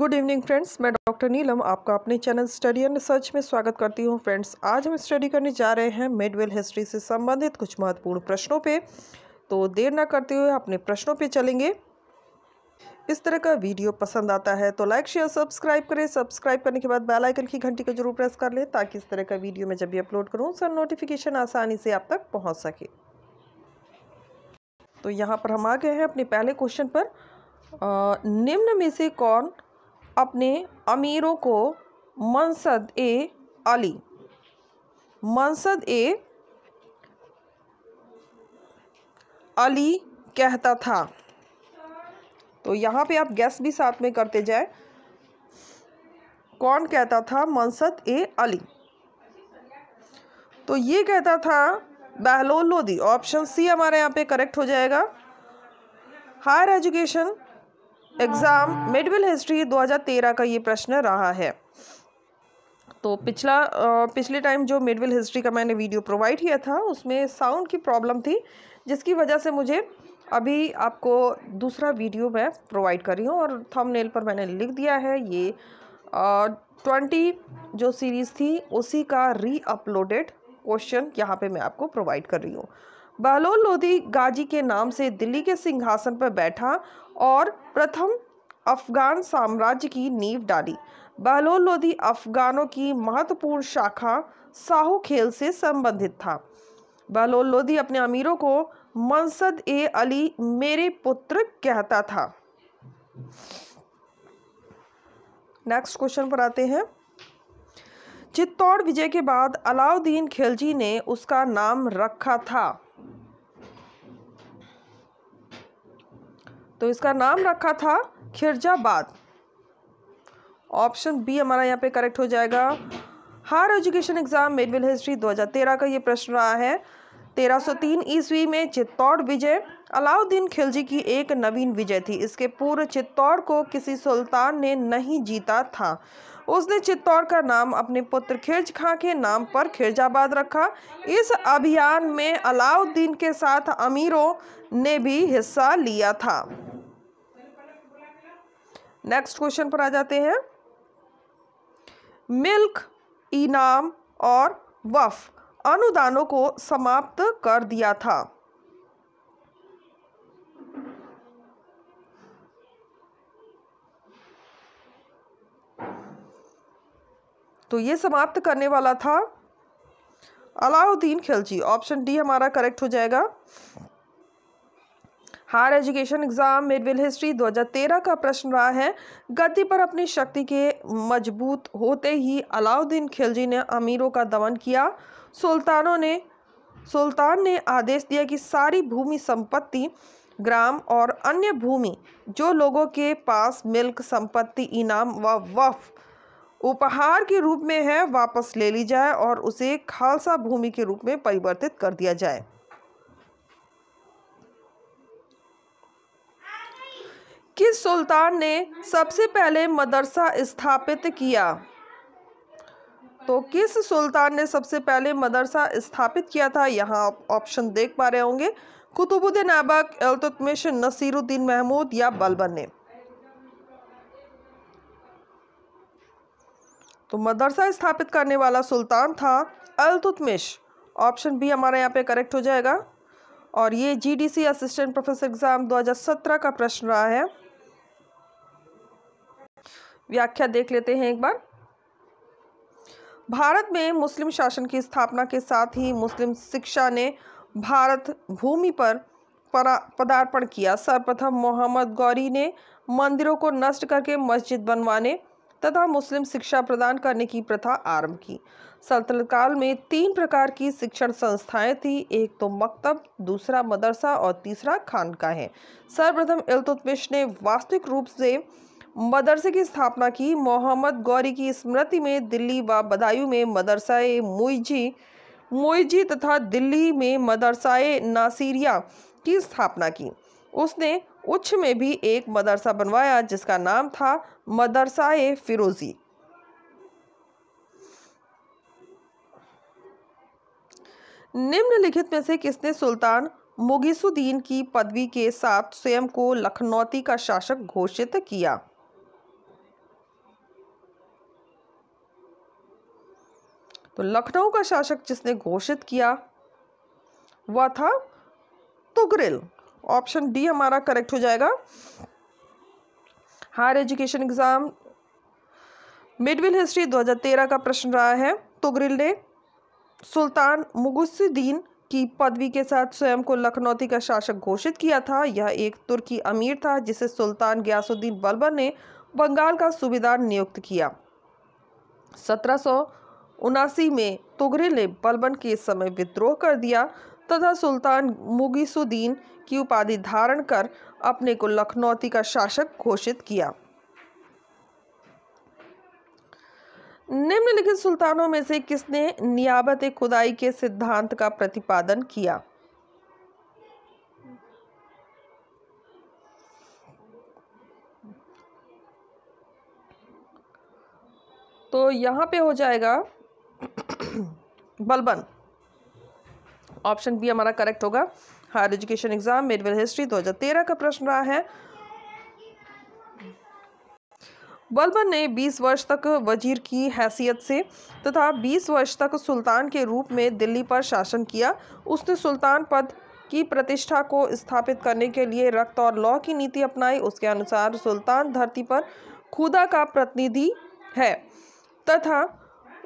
good evening friends मैं doctor Neelam आपका अपने चैनल स्टडी एंड रिसर्च में स्वागत करती हूं फ्रेंड्स आज हम स्टडी करने जा रहे हैं मेडवेल हिस्ट्री से संबंधित कुछ महत्वपूर्ण प्रश्नों पे तो देर ना करते हुए अपने प्रश्नों पे चलेंगे इस तरह का वीडियो पसंद आता है तो लाइक शेयर सब्सक्राइब करें सब्सक्राइब करने के बाद बेलाइकन की घंटी को जरूर प्रेस कर लें ताकि इस तरह का वीडियो मैं जब भी अपलोड करूँ सर नोटिफिकेशन आसानी से आप तक पहुँच सके तो यहाँ पर हम आ गए हैं अपने पहले क्वेश्चन पर निम्न में से कौन अपने अमीरों को मनसद ए अली मनसद ए अली कहता था तो यहाँ पे आप गैस भी साथ में करते जाए कौन कहता था मनसद ए अली तो ये कहता था बहलोल लोधी ऑप्शन सी हमारे यहाँ पे करेक्ट हो जाएगा higher education exam medieval history 2013 का ये प्रश्न रहा है तो पिछला आ, पिछले टाइम जो मेडिवल हिस्ट्री का मैंने वीडियो प्रोवाइड किया था उसमें साउंड की प्रॉब्लम थी जिसकी वजह से मुझे अभी आपको दूसरा वीडियो मैं प्रोवाइड कर रही हूँ और थंबनेल पर मैंने लिख दिया है ये ट्वेंटी जो सीरीज़ थी उसी का री अपलोडेड क्वेश्चन यहाँ पर मैं आपको प्रोवाइड कर रही हूँ बहलोल लोधी गाजी के नाम से दिल्ली के सिंहासन पर बैठा और प्रथम अफगान साम्राज्य की नींव डाली बहलोल लोधी अफगानों की महत्वपूर्ण शाखा साहू खेल से संबंधित था बहलोल लोधी अपने अमीरों को मनसद ए अली मेरे पुत्र कहता था नेक्स्ट क्वेश्चन पर आते हैं चित्तौड़ विजय के बाद अलाउद्दीन खिलजी ने उसका नाम रखा था तो इसका नाम रखा था खिरजाबाद ऑप्शन बी हमारा यहाँ पे करेक्ट हो जाएगा higher education exam medieval history 2013 का ये प्रश्न रहा है 1303 ईस्वी में चित्तौड़ विजय अलाउद्दीन खिलजी की एक नवीन विजय थी इसके पूर्व चित्तौड़ को किसी सुल्तान ने नहीं जीता था उसने चित्तौड़ का नाम अपने पुत्र खिरज खां के नाम पर खिरजाबाद रखा इस अभियान में अलाउद्दीन के साथ अमीरों ने भी हिस्सा लिया था नेक्स्ट क्वेश्चन पर आ जाते हैं मिल्क इनाम और वफ अनुदानों को समाप्त कर दिया था तो ये समाप्त करने वाला था अलाउद्दीन खिलजी ऑप्शन डी हमारा करेक्ट हो जाएगा higher education exam medieval history 2013 का प्रश्न रहा है गति पर अपनी शक्ति के मजबूत होते ही अलाउद्दीन खिलजी ने अमीरों का दमन किया सुल्तानों ने सुल्तान ने आदेश दिया कि सारी भूमि संपत्ति ग्राम और अन्य भूमि जो लोगों के पास मिल्क संपत्ति इनाम व वफ उपहार के रूप में है वापस ले ली जाए और उसे खालसा भूमि के रूप में परिवर्तित कर दिया जाए किस सुल्तान ने सबसे पहले मदरसा स्थापित किया तो किस सुल्तान ने सबसे पहले मदरसा स्थापित किया था यहाँ ऑप्शन देख पा रहे होंगे कुतुबुद्दीन ऐबक अलतुतमिश नसीरुद्दीन महमूद या बलबन ने तो मदरसा स्थापित करने वाला सुल्तान था अलतुतमिश ऑप्शन बी हमारे यहाँ पे करेक्ट हो जाएगा और ये जीडीसी असिस्टेंट प्रोफेसर एग्ज़ाम 2017 का प्रश्न रहा है व्याख्या देख लेते हैं एक बार भारत में मुस्लिम शासन की स्थापना के साथ ही मुस्लिम शिक्षा ने भारत भूमि पर पदार्पण किया सर्वप्रथम मोहम्मद गौरी ने मंदिरों को नष्ट करके मस्जिद बनवाने तथा मुस्लिम शिक्षा प्रदान करने की प्रथा आरंभ की सल्तनत काल में तीन प्रकार की शिक्षण संस्थाएं थीं एक तो मकतब दूसरा मदरसा और तीसरा खानका है सर्वप्रथम इलतुतमिश ने वास्तविक रूप से मदरसे की स्थापना की मोहम्मद गौरी की स्मृति में दिल्ली व बदायूं में मदरसा मोईजी मोईजी तथा दिल्ली में मदरसा नासिरिया की स्थापना की उसने उच्च में भी एक मदरसा बनवाया जिसका नाम था मदरसा ए फिरोज़ी निम्नलिखित में से किसने सुल्तान मुगिसुद्दीन की पदवी के साथ स्वयं को लखनौती का शासक घोषित किया तो लखनऊ का शासक जिसने घोषित किया वह था तुगरिल ऑप्शन डी हमारा करेक्ट हो जाएगा higher education exam medieval history 2013 का प्रश्न रहा है तुगरिल ने सुल्तान मुगुसुद्दीन की पदवी के साथ स्वयं को लखनौती का शासक घोषित किया था यह एक तुर्की अमीर था जिसे सुल्तान ग्यासुद्दीन बलबर ने बंगाल का सूबेदार नियुक्त किया सत्रह में तुगरिल ने बलबन के समय विद्रोह कर दिया तथा सुल्तान मुगिसुद्दीन की उपाधि धारण कर अपने को लखनौती का शासक घोषित किया निम्नलिखित सुल्तानों में से किसने नियाबत खुदाई के सिद्धांत का प्रतिपादन किया तो यहां पे हो जाएगा बलबन ऑप्शन बी हमारा करेक्ट होगा higher education exam medieval history 2013 का प्रश्न रहा है बलबन ने 20 वर्ष तक वजीर की हैसियत से तथा 20 वर्ष तक सुल्तान के रूप में दिल्ली पर शासन किया उसने सुल्तान पद की प्रतिष्ठा को स्थापित करने के लिए रक्त और लॉ की नीति अपनाई उसके अनुसार सुल्तान धरती पर खुदा का प्रतिनिधि है तथा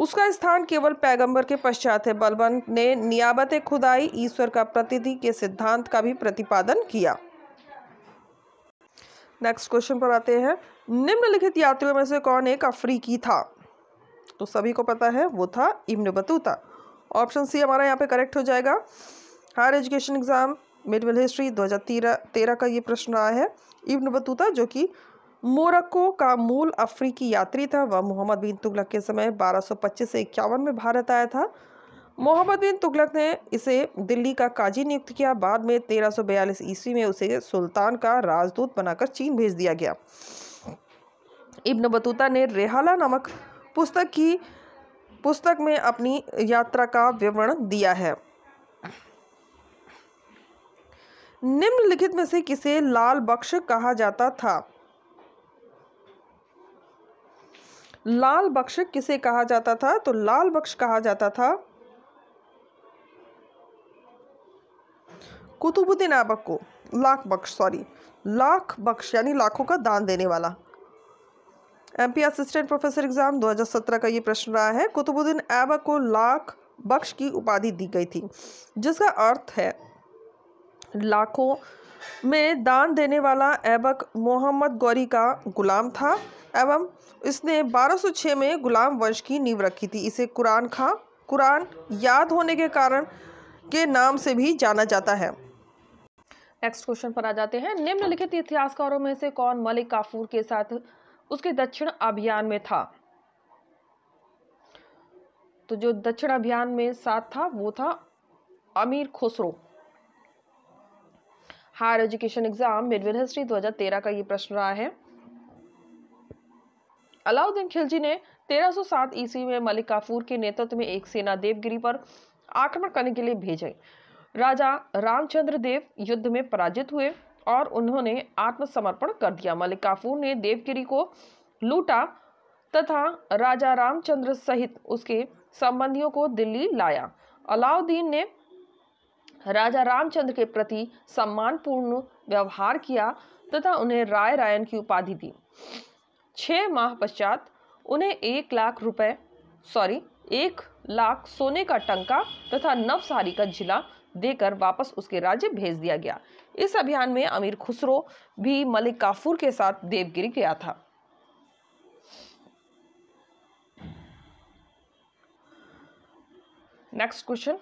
उसका स्थान केवल पैगंबर के पश्चात है बलबन ने नियाबत खुदाई ईश्वर का प्रतिधि के सिद्धांत का भी प्रतिपादन किया नेक्स्ट क्वेश्चन पर आते हैं निम्नलिखित यात्रियों में से कौन एक अफ्रीकी था तो सभी को पता है वो था इम्न बतूता ऑप्शन सी हमारा यहाँ पे करेक्ट हो जाएगा higher education exam mid history दो हजार का ये प्रश्न आया है इब्न बतूता जो कि मोरक्को का मूल अफ्रीकी यात्री था वह मोहम्मद बिन तुगलक के समय 1225 से इक्यावन में भारत आया था मोहम्मद बिन तुगलक ने इसे दिल्ली का काजी नियुक्त किया बाद में 1342 ईस्वी में उसे सुल्तान का राजदूत बनाकर चीन भेज दिया गया इब्न बतूता ने रेहाला नामक पुस्तक की पुस्तक में अपनी यात्रा का विवरण दिया है निम्नलिखित में से किसे लाल बख्श कहा जाता था लाल बक्श किसे कहा जाता था तो लाल बख्श कहा जाता था कुतुबुद्दीन ऐबक को लाख बख्श सॉरी लाख बख्श यानी लाखों का दान देने वाला एमपी असिस्टेंट प्रोफेसर एग्जाम 2017 का ये प्रश्न रहा है कुतुबुद्दीन ऐबक को लाख बख्श की उपाधि दी गई थी जिसका अर्थ है लाखों में दान देने वाला ऐबक मोहम्मद गौरी का गुलाम था एवं इसने 1206 में गुलाम वंश की नींव रखी थी इसे कुरान खां कुरान याद होने के कारण के नाम से भी जाना जाता है नेक्स्ट क्वेश्चन पर आ जाते हैं निम्नलिखित इतिहासकारों में से कौन मलिक काफूर के साथ उसके दक्षिण अभियान में था तो जो दक्षिण अभियान में साथ था वो था Amir Khusro higher education exam medieval history 2013 का ये प्रश्न रहा है अलाउद्दीन खिलजी ने 1307 ईस्वी में मलिक काफूर के नेतृत्व में एक सेना देवगिरी पर आक्रमण करने के लिए भेजे राजा रामचंद्र देव युद्ध में पराजित हुए और उन्होंने आत्मसमर्पण कर दिया मलिक काफूर ने देवगिरी को लूटा तथा राजा रामचंद्र सहित उसके संबंधियों को दिल्ली लाया अलाउद्दीन ने राजा रामचंद्र के प्रति सम्मानपूर्ण व्यवहार किया तथा उन्हें राय रायन की उपाधि दी छः माह पश्चात उन्हें एक लाख रुपए सॉरी एक लाख सोने का टंका तथा नवसारी का जिला देकर वापस उसके राज्य भेज दिया गया इस अभियान में अमीर खुसरो भी मलिक काफूर के साथ देवगिरी गया था नेक्स्ट क्वेश्चन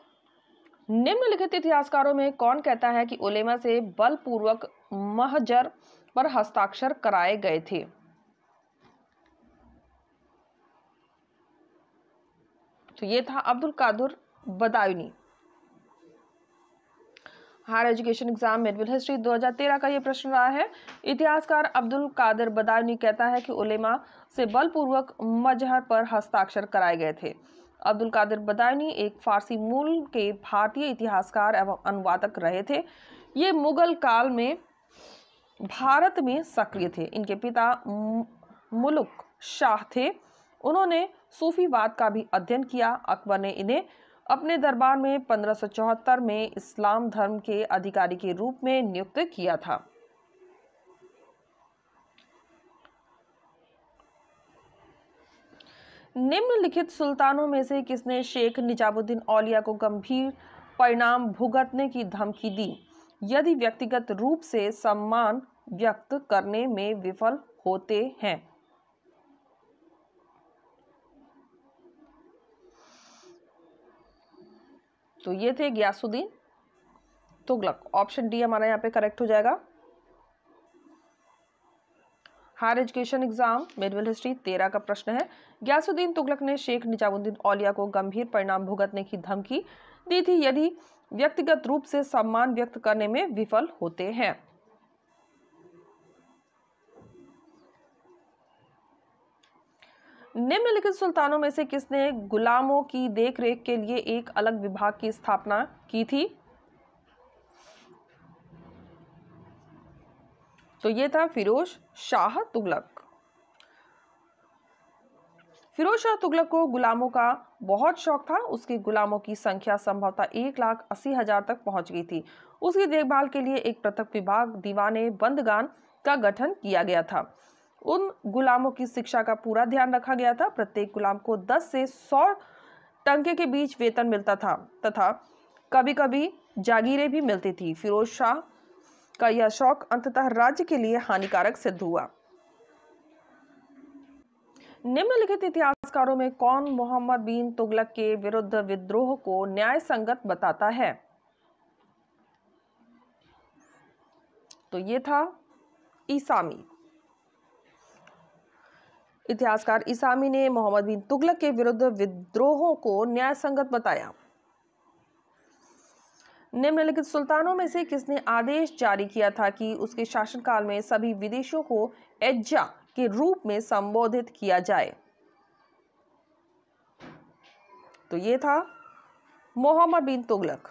निम्नलिखित इतिहासकारों में कौन कहता है कि उलेमा से बलपूर्वक महजर पर हस्ताक्षर कराए गए थे तो ये था Abdul Qadir Badayuni higher education exam medieval history 2013 का ये प्रश्न रहा है इतिहासकार अब्दुल कादर बदायूनी कहता है कि उलेमा से बलपूर्वक मजहर पर हस्ताक्षर कराए गए थे अब्दुल कादर बदायूनी एक फारसी मूल के भारतीय इतिहासकार एवं अनुवादक रहे थे ये मुगल काल में भारत में सक्रिय थे इनके पिता मुलुक शाह थे उन्होंने सूफीवाद का भी अध्ययन किया अकबर ने इन्हें अपने दरबार में पंद्रह में इस्लाम धर्म के अधिकारी के रूप में नियुक्त किया था निम्नलिखित सुल्तानों में से किसने शेख निजामुद्दीन औलिया को गंभीर परिणाम भुगतने की धमकी दी यदि व्यक्तिगत रूप से सम्मान व्यक्त करने में विफल होते हैं तो ये थे ग्यासुद्दीन तुगलक ऑप्शन डी हमारा यहाँ पे करेक्ट हो जाएगा higher education exam medieval history तेरह का प्रश्न है ग्यासुद्दीन तुगलक तो ने शेख निजामुद्दीन औलिया को गंभीर परिणाम भुगतने की धमकी दी थी यदि व्यक्तिगत रूप से सम्मान व्यक्त करने में विफल होते हैं निम्नलिखित सुल्तानों में से किसने गुलामों की देखरेख के लिए एक अलग विभाग की स्थापना की थी तो ये था फिरोज शाह तुगलक फिरोज शाह तुगलक को गुलामों का बहुत शौक था उसकी गुलामों की संख्या संभवतः एक लाख अस्सी हजार तक पहुंच गई थी उसकी देखभाल के लिए एक पृथक विभाग दीवाने बंदगान का गठन किया गया था उन गुलामों की शिक्षा का पूरा ध्यान रखा गया था प्रत्येक गुलाम को 10 से 100 टंके के बीच वेतन मिलता था तथा कभी कभी जागीरें भी मिलती थी फिरोज शाह का यह शौक अंततः राज्य के लिए हानिकारक सिद्ध हुआ निम्नलिखित इतिहासकारों में कौन मोहम्मद बिन तुगलक के विरुद्ध विद्रोह को न्याय संगत बताता है तो ये था ईसामी इतिहासकार इसामी ने मोहम्मद बिन तुगलक के विरुद्ध विद्रोहों को न्याय संगत बताया निम्नलिखित सुल्तानों में से किसने आदेश जारी किया था कि उसके शासनकाल में सभी विदेशियों को एज्जा के रूप में संबोधित किया जाए तो ये था मोहम्मद बिन तुगलक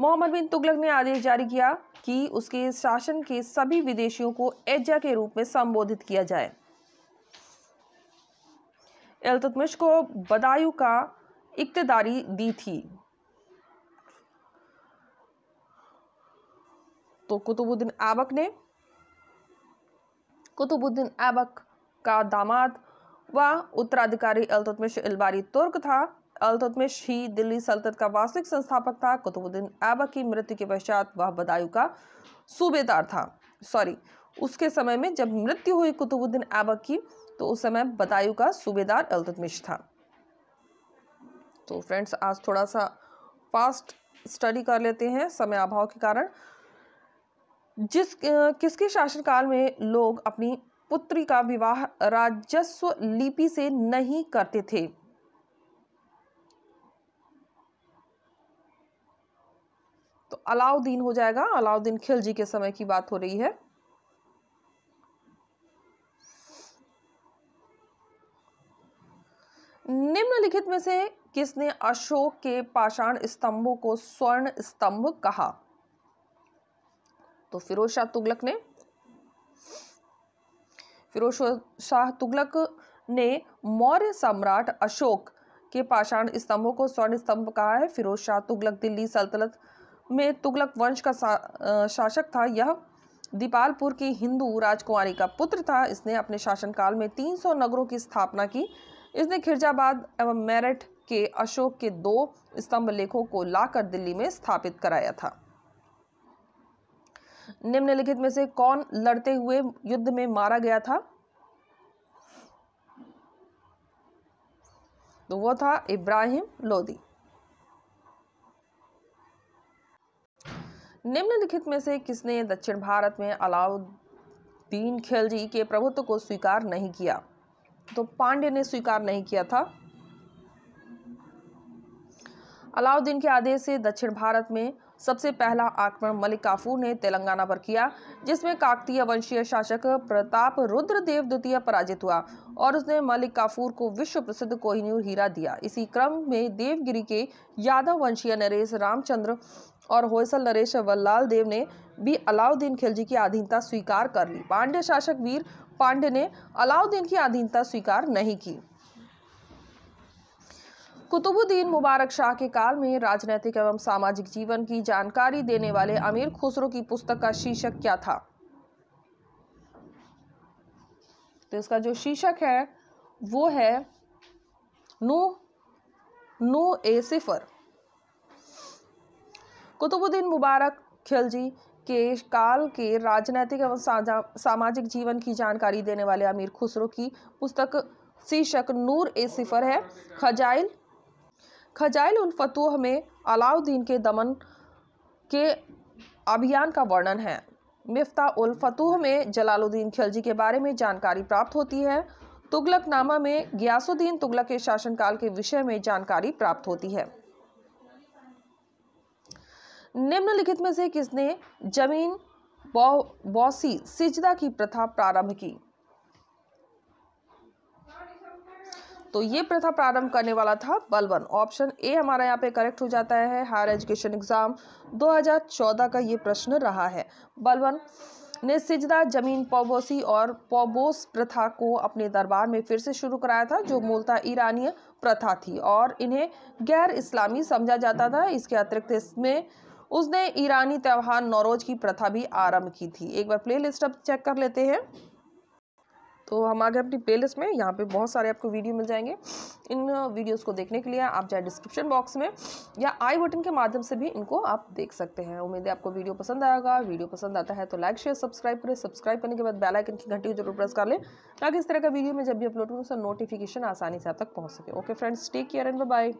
मोहम्मद बिन तुगलक ने आदेश जारी किया कि उसके शासन के सभी विदेशियों को एजा के रूप में संबोधित किया जाए अल्तुतमिश को बदायूं का इक्तदारी दी थी तो कुतुबुद्दीन ऐबक ने कुतुबुद्दीन ऐबक का दामाद व उत्तराधिकारी अल्तुतमिश अलबारी तुर्क था अलतुतमिश ही दिल्ली सल्तनत का वास्तविक संस्थापक था कुतुबुद्दीन ऐबक की मृत्यु के पश्चात वह बदायूं का सूबेदार था सॉरी उसके समय में जब मृत्यु हुई कुतुबुद्दीन ऐबक की तो उस समय बदायूं का सूबेदार अलतुतमिश था तो फ्रेंड्स आज थोड़ा सा फास्ट स्टडी कर लेते हैं समय अभाव के कारण जिस किसके शासनकाल में लोग अपनी पुत्री का विवाह राजस्व लिपि से नहीं करते थे तो अलाउद्दीन हो जाएगा अलाउद्दीन खिलजी के समय की बात हो रही है निम्नलिखित में से किसने अशोक के पाषाण स्तंभों को स्वर्ण स्तंभ कहा तो फिरोज शाह तुगलक ने फिरोज शाह तुगलक ने मौर्य सम्राट अशोक के पाषाण स्तंभों को स्वर्ण स्तंभ कहा है फिरोज शाह तुगलक दिल्ली सल्तनत में तुगलक वंश का शासक था यह दीपालपुर की हिंदू राजकुमारी का पुत्र था इसने अपने शासनकाल में 300 नगरों की स्थापना की इसने खिरजाबाद एवं मेरठ के अशोक के दो स्तंभ लेखों को लाकर दिल्ली में स्थापित कराया था निम्नलिखित में से कौन लड़ते हुए युद्ध में मारा गया था तो वो था इब्राहिम लोदी निम्नलिखित में से किसने दक्षिण भारत में अलाउद्दीन खिलजी के प्रभुत्व को स्वीकार नहीं किया तो पांडे ने स्वीकार नहीं किया था अलाउद्दीन के आदेश से दक्षिण भारत में सबसे पहला आक्रमण मलिक काफूर ने तेलंगाना पर किया जिसमें काकतीय वंशीय शासक प्रताप रुद्रदेव द्वितीय पराजित हुआ और उसने मलिक काफूर को विश्व प्रसिद्ध कोहिनूर हीरा दिया इसी क्रम में देवगिरी के यादव वंशीय नरेश रामचंद्र और होयसल नरेश वल्लाल देव ने भी अलाउद्दीन खिलजी की अधीनता स्वीकार कर ली पांड्य शासक वीर पांडे ने अलाउद्दीन की अधीनता स्वीकार नहीं की कुतुबुद्दीन मुबारक शाह के काल में राजनैतिक एवं सामाजिक जीवन की जानकारी देने वाले अमीर खुसरो की पुस्तक का शीर्षक क्या था तो इसका जो शीर्षक है वो है नू नू ए सिफर कुतुबुद्दीन मुबारक खिलजी के काल के राजनैतिक एवं सामाजिक जीवन की जानकारी देने वाले अमीर खुसरो की पुस्तक शीर्षक नूर ए सिफर है खजाइल खजाइल फतूह में अलाउद्दीन के दमन के अभियान का वर्णन है मिफ्ता उल फतूह में जलालुद्दीन खिलजी के बारे में जानकारी प्राप्त होती है तुगलकनामा में ग्यासुद्दीन तुगलक के शासनकाल के विषय में जानकारी प्राप्त होती है निम्नलिखित में से किसने जमीन बौसी बौ, सिजदा की प्रथा प्रारंभ की तो ये प्रथा प्रारंभ करने वाला था बलबन ऑप्शन ए हमारा यहाँ पे करेक्ट हो जाता है हायर एजुकेशन एग्जाम 2014 का ये प्रश्न रहा है बलबन ने सिजदा जमीन पौबोसी और पौबोस प्रथा को अपने दरबार में फिर से शुरू कराया था जो मूलतः ईरानी प्रथा थी और इन्हें गैर इस्लामी समझा जाता था इसके अतिरिक्त इसमें उसने ईरानी त्यौहार नौरोज की प्रथा भी आरंभ की थी एक बार प्ले लिस्ट आप चेक कर लेते हैं तो हम आगे अपनी प्लेलिस्ट में यहाँ पे बहुत सारे आपको वीडियो मिल जाएंगे इन वीडियोस को देखने के लिए आप चाहे डिस्क्रिप्शन बॉक्स में या आई बटन के माध्यम से भी इनको आप देख सकते हैं उम्मीद है आपको वीडियो पसंद आएगा वीडियो पसंद आता है तो लाइक शेयर सब्सक्राइब करें सब्सक्राइब करने के बाद बेलाइकन की घंटी को जरूर प्रेस कर लें ताकि इस तरह का वीडियो में जब भी अपलोड करूँ उसका नोटिफिकेशन आसानी से आप तक पहुँच सके okay friends take care and bye